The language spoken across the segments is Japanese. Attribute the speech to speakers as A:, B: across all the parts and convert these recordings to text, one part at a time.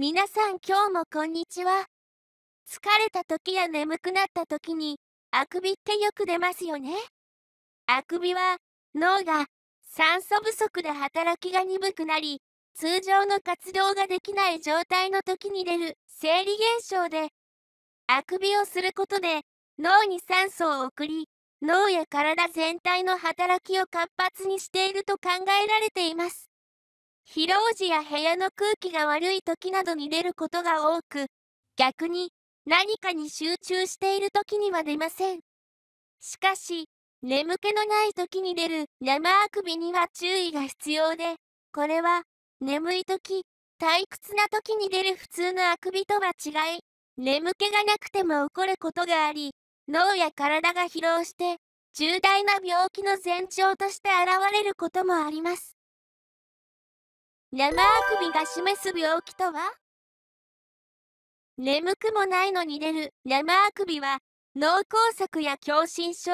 A: 皆さん今日もこんにちは。疲れた時や眠くなった時に、あくびってよく出ますよね。あくびは、脳が酸素不足で働きが鈍くなり、通常の活動ができない状態の時に出る生理現象で、あくびをすることで脳に酸素を送り、脳や体全体の働きを活発にしていると考えられています。疲労時や部屋の空気が悪い時などに出ることが多く、逆に何かに集中している時には出ません。しかし、眠気のない時に出る生あくびには注意が必要で、これは眠い時、退屈な時に出る普通のあくびとは違い、眠気がなくても起こることがあり、脳や体が疲労して、重大な病気の前兆として現れることもあります。生あくびが示す病気とは眠くもないのに出る生あくびは脳梗塞や狭心症、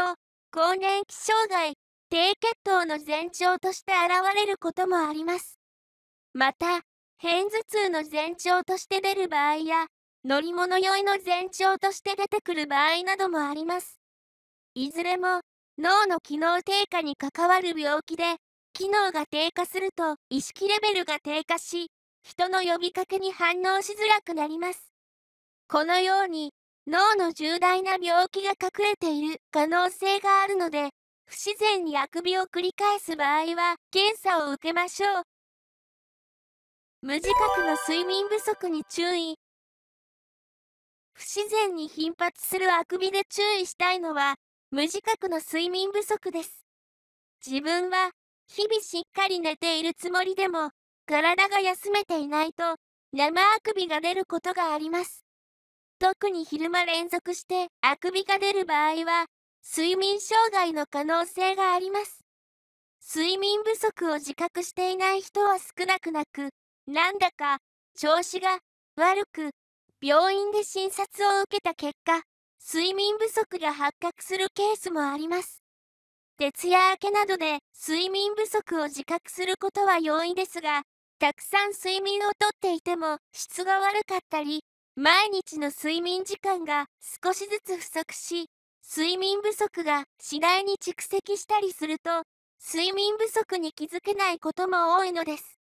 A: 更年期障害、低血糖の前兆として現れることもあります。また、片頭痛の前兆として出る場合や、乗り物酔いの前兆として出てくる場合などもあります。いずれも脳の機能低下に関わる病気で、機能が低下すると意識レベルが低下し、人の呼びかけに反応しづらくなります。このように、脳の重大な病気が隠れている可能性があるので、不自然にあくびを繰り返す場合は検査を受けましょう。無自覚の睡眠不足に注意。不自然に頻発するあくびで注意したいのは、無自覚の睡眠不足です。自分は日々しっかり寝ているつもりでも、体が休めていないと、生あくびが出ることがあります。特に昼間連続してあくびが出る場合は、睡眠障害の可能性があります。睡眠不足を自覚していない人は少なくなく、なんだか調子が悪く、病院で診察を受けた結果、睡眠不足が発覚するケースもあります。徹夜明けなどで睡眠不足を自覚することは容易ですが、たくさん睡眠をとっていても質が悪かったり、毎日の睡眠時間が少しずつ不足し、睡眠不足が次第に蓄積したりすると、睡眠不足に気づけないことも多いのです。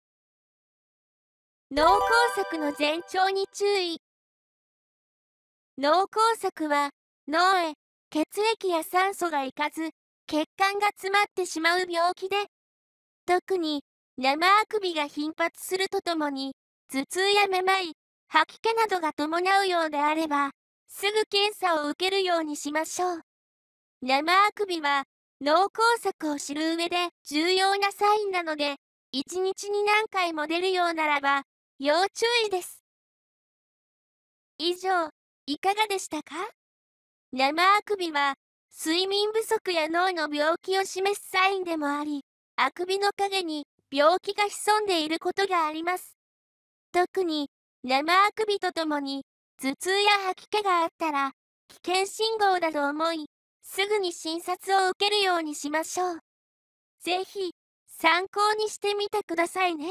A: 脳梗塞の前兆に注意。脳梗塞は脳へ血液や酸素がいかず血管が詰まってしまう病気で、特に生あくびが頻発するとともに、頭痛やめまい、吐き気などが伴うようであれば、すぐ検査を受けるようにしましょう。生あくびは脳梗塞を知る上で重要なサインなので、1日に何回も出るようならば、要注意です。以上、いかがでしたか生あくびは睡眠不足や脳の病気を示すサインでもあり、あくびの影に病気が潜んでいることがあります。特に、生あくびとともに、頭痛や吐き気があったら、危険信号だと思い、すぐに診察を受けるようにしましょう。是非参考にしてみてくださいね。